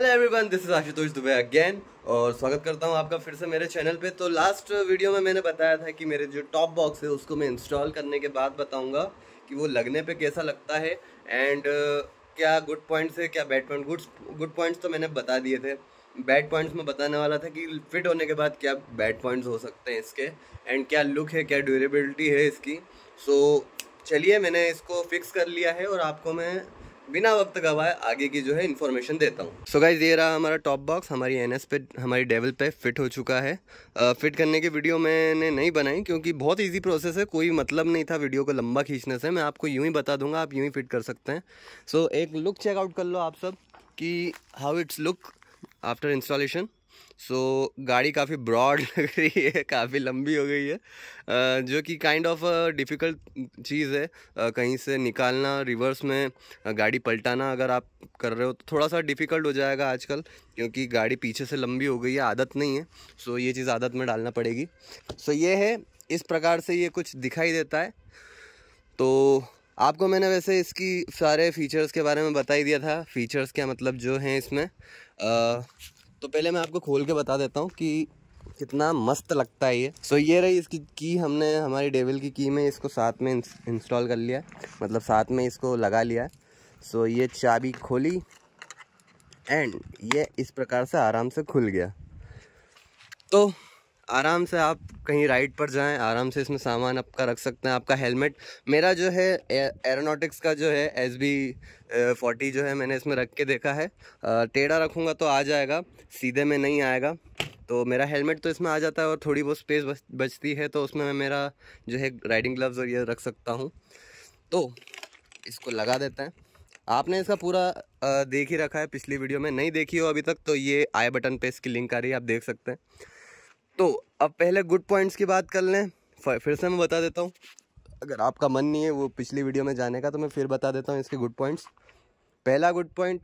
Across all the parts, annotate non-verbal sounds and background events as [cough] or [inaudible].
hello everyone this is Ashutosh Dubey again और स्वागत करता हूँ आपका फिर से मेरे चैनल पे तो लास्ट वीडियो में मैंने बताया था कि मेरे जो टॉप बॉक्स है उसको मैं इंस्टॉल करने के बाद बताऊँगा कि वो लगने पे कैसा लगता है एंड uh, क्या गुड पॉइंट्स है क्या bad point good good points तो मैंने बता दिए थे बैड पॉइंट्स में बताने वाला था कि फिट होने के बाद क्या बैड पॉइंट्स हो सकते हैं इसके एंड क्या लुक है क्या ड्यूरेबिलिटी है इसकी सो so, चलिए मैंने इसको फिक्स कर लिया है और आपको मैं बिना वक्त गवाए आगे की जो है इन्फॉर्मेशन देता हूँ सो गाइज ये रहा हमारा टॉप बॉक्स हमारी एन पे हमारी डेवल पे फिट हो चुका है फिट करने की वीडियो मैंने नहीं बनाई क्योंकि बहुत ईजी प्रोसेस है कोई मतलब नहीं था वीडियो को लंबा खींचने से मैं आपको यूँ ही बता दूंगा आप यूं ही फिट कर सकते हैं सो so, एक लुक चेकआउट कर लो आप सब कि how it's look after installation so गाड़ी काफ़ी ब्रॉड [laughs] लग रही है काफ़ी लंबी हो गई है जो कि काइंड ऑफ डिफ़िकल्ट चीज़ है कहीं से निकालना रिवर्स में गाड़ी पलटाना अगर आप कर रहे हो तो थोड़ा सा डिफ़िकल्ट हो जाएगा आजकल क्योंकि गाड़ी पीछे से लंबी हो गई है आदत नहीं है सो ये चीज़ आदत में डालना पड़ेगी सो ये है इस प्रकार से ये कुछ दिखाई देता है तो आपको मैंने वैसे इसकी सारे फीचर्स के बारे में बता ही दिया था फीचर्स क्या मतलब जो हैं इसमें आ, तो पहले मैं आपको खोल के बता देता हूँ कि कितना मस्त लगता है ये सो so, ये रही इसकी की हमने हमारी डेविल की की में इसको साथ में इंस्टॉल कर लिया मतलब साथ में इसको लगा लिया सो so, ये चाबी खोली एंड ये इस प्रकार से आराम से खुल गया तो आराम से आप कहीं राइड पर जाएं आराम से इसमें सामान आपका रख सकते हैं आपका हेलमेट मेरा जो है एरोनॉटिक्स का जो है एस बी फोर्टी जो है मैंने इसमें रख के देखा है टेढ़ा रखूँगा तो आ जाएगा सीधे में नहीं आएगा तो मेरा हेलमेट तो इसमें आ जाता है और थोड़ी बहुत स्पेस बच बचती है तो उसमें मैं मेरा जो है राइडिंग ग्लव्स और ये रख सकता हूँ तो इसको लगा देते हैं आपने इसका पूरा देख ही रखा है पिछली वीडियो में नहीं देखी हो अभी तक तो ये आई बटन पे इसकी लिंक आ रही है आप देख सकते हैं तो अब पहले गुड पॉइंट्स की बात कर लें फिर से मैं बता देता हूँ अगर आपका मन नहीं है वो पिछली वीडियो में जाने का तो मैं फिर बता देता हूँ इसके गुड पॉइंट्स पहला गुड पॉइंट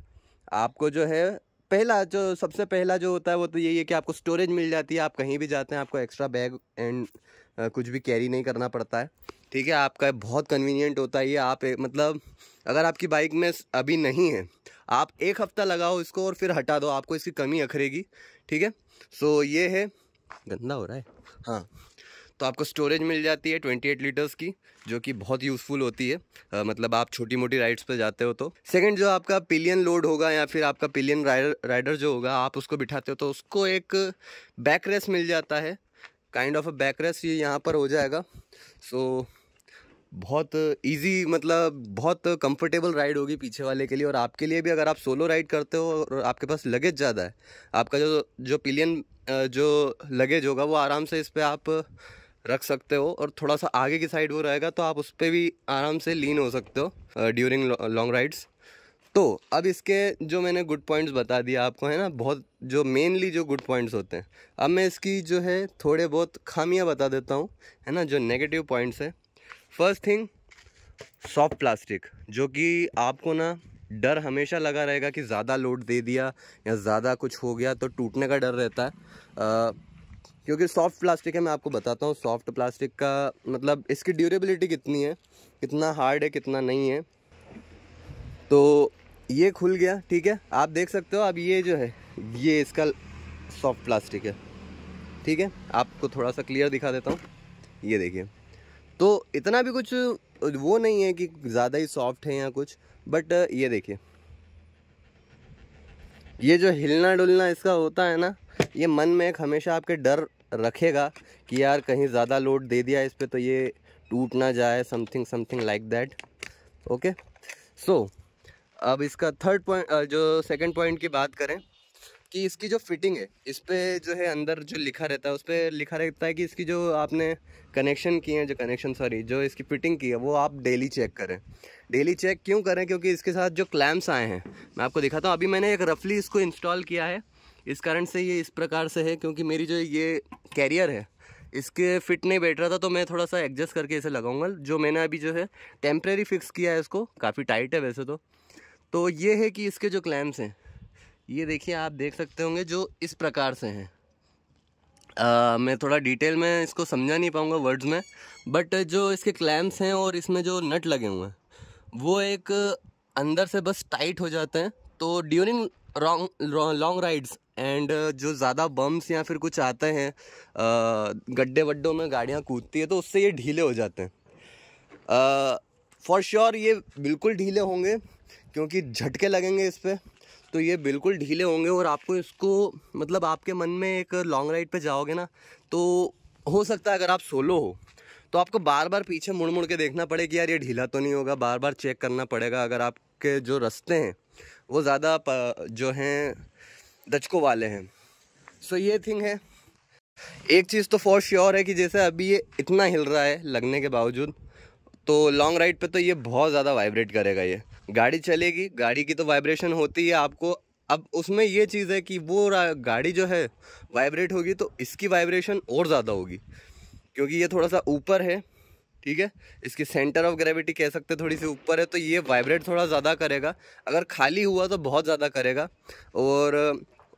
आपको जो है पहला जो सबसे पहला जो होता है वो तो यही है कि आपको स्टोरेज मिल जाती है आप कहीं भी जाते हैं आपको एक्स्ट्रा बैग एंड कुछ भी कैरी नहीं करना पड़ता है ठीक है आपका बहुत कन्वीनियंट होता है ये आप मतलब अगर आपकी बाइक में अभी नहीं है आप एक हफ़्ता लगाओ इसको और फिर हटा दो आपको इसकी कमी अखरेगी ठीक है सो ये है गंदा हो रहा है हाँ तो आपको स्टोरेज मिल जाती है ट्वेंटी एट लीटर्स की जो कि बहुत यूज़फुल होती है आ, मतलब आप छोटी मोटी राइड्स पे जाते हो तो सेकंड जो आपका पिलियन लोड होगा या फिर आपका पिलियन राइडर राइडर जो होगा आप उसको बिठाते हो तो उसको एक बैक रेस मिल जाता है kind of a back rest ये यहाँ पर हो जाएगा सो so, बहुत इजी मतलब बहुत कंफर्टेबल राइड होगी पीछे वाले के लिए और आपके लिए भी अगर आप सोलो राइड करते हो और आपके पास लगेज ज़्यादा है आपका जो जो पिलियन जो लगेज होगा वो आराम से इस पर आप रख सकते हो और थोड़ा सा आगे की साइड वो रहेगा तो आप उस पर भी आराम से लीन हो सकते हो ड्यूरिंग लॉन्ग राइड्स तो अब इसके जो मैंने गुड पॉइंट्स बता दिया आपको है ना बहुत जो मेनली जो गुड पॉइंट्स होते हैं अब मैं इसकी जो है थोड़े बहुत खामियां बता देता हूँ है ना जो नेगेटिव पॉइंट्स है फर्स्ट थिंग सॉफ्ट प्लास्टिक जो कि आपको ना डर हमेशा लगा रहेगा कि ज़्यादा लोड दे दिया या ज़्यादा कुछ हो गया तो टूटने का डर रहता है आ, uh, क्योंकि सॉफ्ट प्लास्टिक है मैं आपको बताता हूँ सॉफ्ट प्लास्टिक का मतलब इसकी ड्यूरेबिलिटी कितनी है कितना हार्ड है कितना नहीं है तो ये खुल गया ठीक है आप देख सकते हो अब ये जो है ये इसका सॉफ्ट प्लास्टिक है ठीक है आपको थोड़ा सा क्लियर दिखा देता हूँ ये देखिए तो इतना भी कुछ वो नहीं है कि ज़्यादा ही सॉफ्ट है या कुछ बट ये देखिए ये जो हिलना डुलना इसका होता है ना ये मन में एक हमेशा आपके डर रखेगा कि यार कहीं ज़्यादा लोड दे दिया इस पर तो ये टूट ना जाए something something like that okay so अब इसका थर्ड पॉइंट जो सेकंड पॉइंट की बात करें कि इसकी जो फिटिंग है इस पर जो है अंदर जो लिखा रहता है उस पर लिखा रहता है कि इसकी जो आपने कनेक्शन किए हैं जो कनेक्शन सॉरी जो इसकी फिटिंग की है वो आप डेली चेक करें डेली चेक क्यों करें क्योंकि इसके साथ जो क्लैम्प्स आए हैं मैं आपको दिखाता हूँ अभी मैंने एक रफली इसको इंस्टॉल किया है इस कारण से ये इस प्रकार से है क्योंकि मेरी जो ये कैरियर है इसके फिट नहीं बैठ रहा था तो मैं थोड़ा सा एडजस्ट करके इसे लगाऊंगा जो मैंने अभी जो है टेम्प्रेरी फिक्स किया है इसको काफ़ी टाइट है वैसे तो तो ये है कि इसके जो क्लैम्स हैं ये देखिए आप देख सकते होंगे जो इस प्रकार से हैं मैं थोड़ा डिटेल में इसको समझा नहीं पाऊँगा वर्ड्स में बट जो इसके क्लैम्स हैं और इसमें जो नट लगे हुए हैं वो एक अंदर से बस टाइट हो जाते हैं तो ड्यूरिंग लॉन्ग राइड्स एंड जो ज़्यादा बम्स या फिर कुछ आते हैं uh, गड्ढे वड्डों में गाड़ियाँ कूदती है तो उससे ये ढीले हो जाते हैं फॉर uh, श्योर sure, ये बिल्कुल ढीले होंगे क्योंकि झटके लगेंगे इस पर तो ये बिल्कुल ढीले होंगे और आपको इसको मतलब आपके मन में एक लॉन्ग राइड पे जाओगे ना तो हो सकता है अगर आप सोलो हो तो आपको बार बार पीछे मुड़ मुड़ के देखना पड़ेगा कि यार ये ढीला तो नहीं होगा बार बार चेक करना पड़ेगा अगर आपके जो रास्ते हैं वो ज़्यादा जो हैं दचको वाले हैं सो ये थिंग है एक चीज़ तो फॉर श्योर है कि जैसे अभी ये इतना हिल रहा है लगने के बावजूद तो लॉन्ग राइड पे तो ये बहुत ज़्यादा वाइब्रेट करेगा ये गाड़ी चलेगी गाड़ी की तो वाइब्रेशन होती है आपको अब उसमें ये चीज़ है कि वो गाड़ी जो है वाइब्रेट होगी तो इसकी वाइब्रेशन और ज़्यादा होगी क्योंकि ये थोड़ा सा ऊपर है ठीक है इसकी सेंटर ऑफ ग्रेविटी कह सकते थोड़ी सी ऊपर है तो ये वाइब्रेट थोड़ा ज़्यादा करेगा अगर खाली हुआ तो बहुत ज़्यादा करेगा और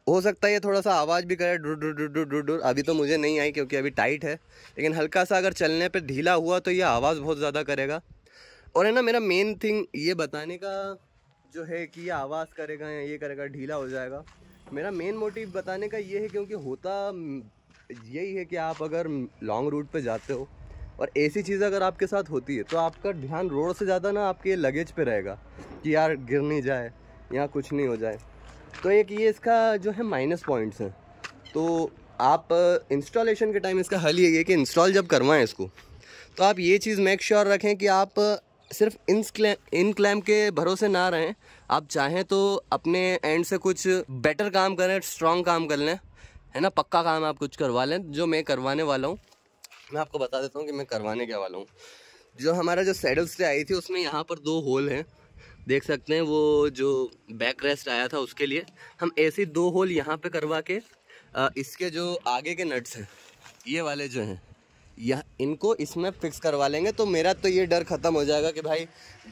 हो सकता है ये थोड़ा सा आवाज़ भी करे डुर डुर डुर डुर डुर अभी तो मुझे नहीं आई क्योंकि अभी टाइट है लेकिन हल्का सा अगर चलने पर ढीला हुआ तो ये आवाज़ बहुत ज़्यादा करेगा और है ना मेरा मेन थिंग ये बताने का जो है कि ये आवाज़ करेगा या ये करेगा ढीला हो जाएगा मेरा मेन मोटिव बताने का ये है क्योंकि होता यही है कि आप अगर लॉन्ग रूट पे जाते हो और ऐसी चीज़ अगर आपके साथ होती है तो आपका ध्यान रोड से ज़्यादा ना आपके लगेज पे रहेगा कि यार गिर नहीं जाए या कुछ नहीं हो जाए तो एक ये इसका जो है माइनस पॉइंट्स हैं तो आप इंस्टॉलेशन के टाइम इसका हल ये है कि इंस्टॉल जब करवाएं इसको तो आप ये चीज़ मेक श्योर रखें कि आप सिर्फ इन क्लैम इन क्लैम के भरोसे ना रहें आप चाहें तो अपने एंड से कुछ बेटर काम करें स्ट्रॉन्ग काम कर लें है ना पक्का काम आप कुछ करवा लें जो मैं करवाने वाला हूँ मैं आपको बता देता हूँ कि मैं करवाने क्या वाला हूँ जो हमारा जो सैडल स्टे आई थी उसमें यहाँ पर दो होल हैं देख सकते हैं वो जो बैक रेस्ट आया था उसके लिए हम ऐसे दो होल यहाँ पे करवा के इसके जो आगे के नट्स हैं ये वाले जो हैं यह इनको इसमें फिक्स करवा लेंगे तो मेरा तो ये डर ख़त्म हो जाएगा कि भाई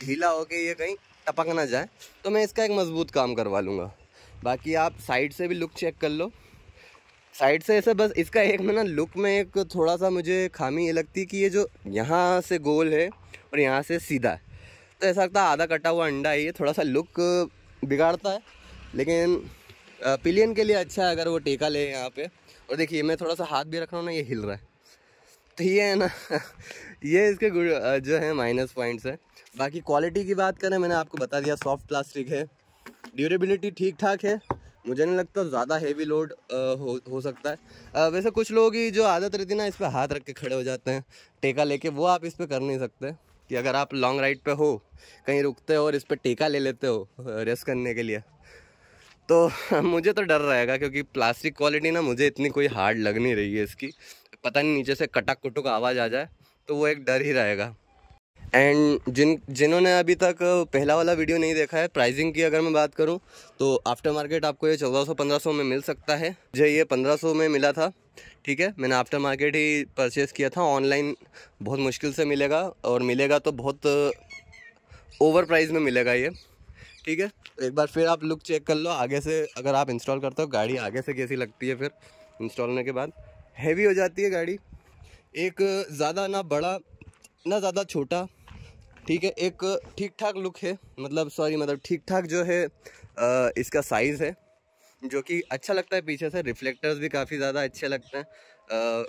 ढीला होके ये कहीं टपक ना जाए तो मैं इसका एक मज़बूत काम करवा लूँगा बाकी आप साइड से भी लुक चेक कर लो साइड से ऐसा बस इसका एक ना लुक में एक थोड़ा सा मुझे खामी ये लगती कि ये जो यहाँ से गोल है और यहाँ से सीधा है तो ऐसा लगता है आधा कटा हुआ अंडा है ये थोड़ा सा लुक बिगाड़ता है लेकिन पिलियन के लिए अच्छा है अगर वो टेका ले यहाँ पे और देखिए मैं थोड़ा सा हाथ भी रख रहा हूँ ना ये हिल रहा है तो ये है ना [laughs] ये इसके गुड जो है माइनस पॉइंट्स है बाकी क्वालिटी की बात करें मैंने आपको बता दिया सॉफ्ट प्लास्टिक है ड्यूरेबिलिटी ठीक ठाक है मुझे नहीं लगता ज़्यादा हेवी लोड हो हो सकता है आ, वैसे कुछ लोग ही जो आदत रहती है ना इस पर हाथ रख के खड़े हो जाते हैं टेका लेके वो आप इस पर कर नहीं सकते कि अगर आप लॉन्ग राइड पे हो कहीं रुकते हो और इस पर टेका ले लेते हो रेस्ट करने के लिए तो [laughs] मुझे तो डर रहेगा क्योंकि प्लास्टिक क्वालिटी ना मुझे इतनी कोई हार्ड लग नहीं रही है इसकी पता नहीं नीचे से कटक कुटुक आवाज़ आ जाए तो वो एक डर ही रहेगा एंड जिन जिन्होंने अभी तक पहला वाला वीडियो नहीं देखा है प्राइसिंग की अगर मैं बात करूं तो आफ्टर मार्केट आपको ये 1400-1500 में मिल सकता है मुझे ये 1500 में मिला था ठीक है मैंने आफ्टर मार्केट ही परचेज़ किया था ऑनलाइन बहुत मुश्किल से मिलेगा और मिलेगा तो बहुत ओवर प्राइस में मिलेगा ये ठीक है एक बार फिर आप लुक चेक कर लो आगे से अगर आप इंस्टॉल करते हो गाड़ी आगे से कैसी लगती है फिर इंस्टॉल होने के बाद हैवी हो जाती है गाड़ी एक ज़्यादा ना बड़ा ना ज़्यादा छोटा ठीक है एक ठीक ठाक लुक है मतलब सॉरी मतलब ठीक ठाक जो है आ, इसका साइज़ है जो कि अच्छा लगता है पीछे से रिफ्लेक्टर्स भी काफ़ी ज़्यादा अच्छे लगते हैं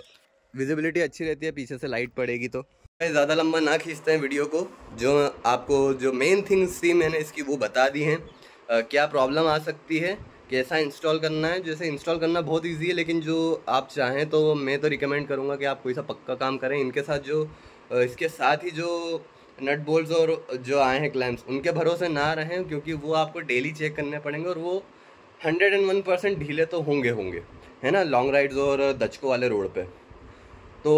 विजिबिलिटी अच्छी रहती है पीछे से लाइट पड़ेगी तो ज़्यादा लंबा ना खींचते हैं वीडियो को जो आपको जो मेन थिंग्स थी मैंने इसकी वो बता दी हैं क्या प्रॉब्लम आ सकती है कैसा इंस्टॉल करना है जैसे इंस्टॉल करना बहुत इजी है लेकिन जो आप चाहें तो मैं तो रिकमेंड करूँगा कि आप कोई सा पक्का काम करें इनके साथ जो इसके साथ ही जो नट बोल्स और जो आए हैं क्लैम्स उनके भरोसे ना रहें क्योंकि वो आपको डेली चेक करने पड़ेंगे और वो हंड्रेड एंड वन परसेंट ढीले तो होंगे होंगे है ना लॉन्ग राइड्स और दचको वाले रोड पे तो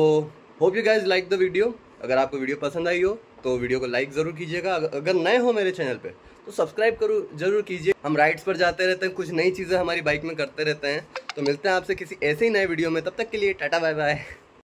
hope you guys like the video अगर आपको वीडियो पसंद आई हो तो वीडियो को लाइक ज़रूर कीजिएगा अगर नए हो मेरे चैनल पे तो सब्सक्राइब करो जरूर कीजिए हम राइड्स पर जाते रहते हैं कुछ नई चीज़ें हमारी बाइक में करते रहते हैं तो मिलते हैं आपसे किसी ऐसे ही नए वीडियो में तब तक के लिए टाटा बाय बाय